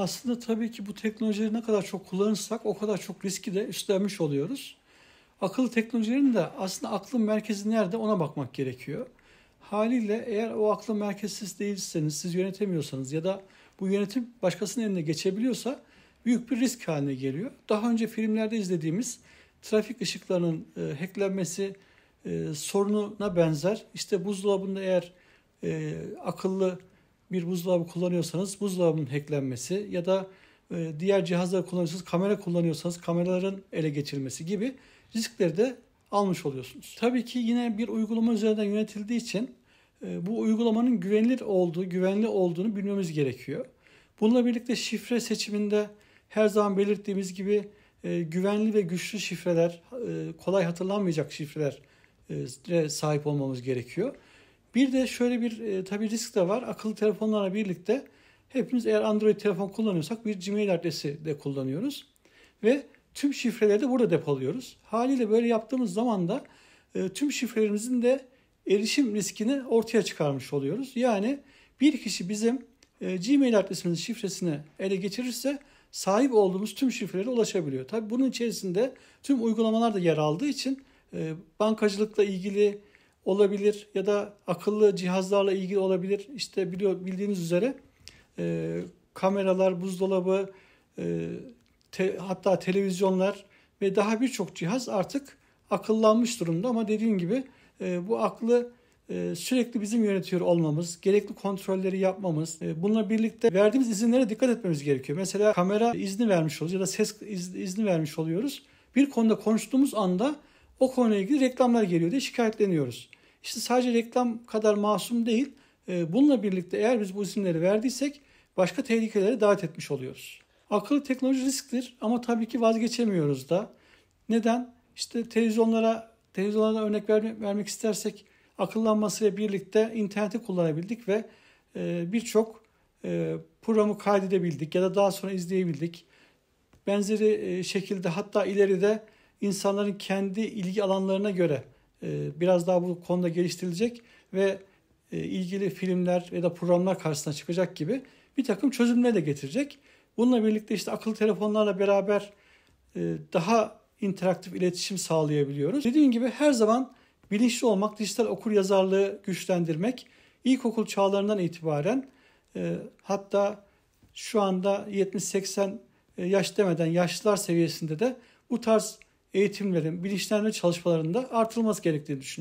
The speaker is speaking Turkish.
Aslında tabii ki bu teknolojileri ne kadar çok kullanırsak o kadar çok riski de üstlenmiş oluyoruz. Akıllı teknolojilerin de aslında aklın merkezi nerede ona bakmak gerekiyor. Haliyle eğer o aklın merkezsiz değilseniz, siz yönetemiyorsanız ya da bu yönetim başkasının eline geçebiliyorsa büyük bir risk haline geliyor. Daha önce filmlerde izlediğimiz trafik ışıklarının e, hacklenmesi e, sorununa benzer. İşte buzdolabında eğer e, akıllı bir buzdolabı kullanıyorsanız buzdolabının hacklenmesi ya da e, diğer cihazları kullanıyorsanız kamera kullanıyorsanız kameraların ele geçirilmesi gibi riskleri de almış oluyorsunuz. Tabii ki yine bir uygulama üzerinden yönetildiği için e, bu uygulamanın güvenilir olduğu, güvenli olduğunu bilmemiz gerekiyor. Bununla birlikte şifre seçiminde her zaman belirttiğimiz gibi e, güvenli ve güçlü şifreler, kolay hatırlanmayacak şifreler sahip olmamız gerekiyor. Bir de şöyle bir e, tabii risk de var. Akıllı telefonlarla birlikte hepimiz eğer Android telefon kullanıyorsak bir Gmail adresi de kullanıyoruz. Ve tüm şifreleri de burada depoluyoruz. Haliyle böyle yaptığımız zaman da e, tüm şifrelerimizin de erişim riskini ortaya çıkarmış oluyoruz. Yani bir kişi bizim e, Gmail adresimizin şifresini ele geçirirse sahip olduğumuz tüm şifrelere ulaşabiliyor. Tabi bunun içerisinde tüm uygulamalar da yer aldığı için e, bankacılıkla ilgili olabilir ya da akıllı cihazlarla ilgili olabilir. İşte biliyor bildiğiniz üzere e, kameralar, buzdolabı, e, te, hatta televizyonlar ve daha birçok cihaz artık akıllanmış durumda. Ama dediğim gibi e, bu aklı e, sürekli bizim yönetiyor olmamız, gerekli kontrolleri yapmamız, e, bununla birlikte verdiğimiz izinlere dikkat etmemiz gerekiyor. Mesela kamera izni vermiş oluyoruz ya da ses izni vermiş oluyoruz. Bir konuda konuştuğumuz anda o konuyla ilgili reklamlar geliyor diye şikayetleniyoruz. İşte sadece reklam kadar masum değil. E, bununla birlikte eğer biz bu izinleri verdiysek başka tehlikelere davet etmiş oluyoruz. Akıllı teknoloji risktir ama tabii ki vazgeçemiyoruz da. Neden? İşte televizyonlara televizyonlara örnek vermek, istersek akıllanmasıyla birlikte interneti kullanabildik ve e, birçok e, programı kaydedebildik ya da daha sonra izleyebildik. Benzeri şekilde hatta ileride insanların kendi ilgi alanlarına göre ee, biraz daha bu konuda geliştirilecek ve e, ilgili filmler ya da programlar karşısına çıkacak gibi bir takım çözümler de getirecek. Bununla birlikte işte akıllı telefonlarla beraber e, daha interaktif iletişim sağlayabiliyoruz. Dediğim gibi her zaman bilinçli olmak, dijital okur yazarlığı güçlendirmek, ilkokul çağlarından itibaren e, hatta şu anda 70-80 yaş demeden yaşlılar seviyesinde de bu tarz eğitimlerin, bilinçlenme çalışmalarında artırılması gerektiğini düşünüyorum.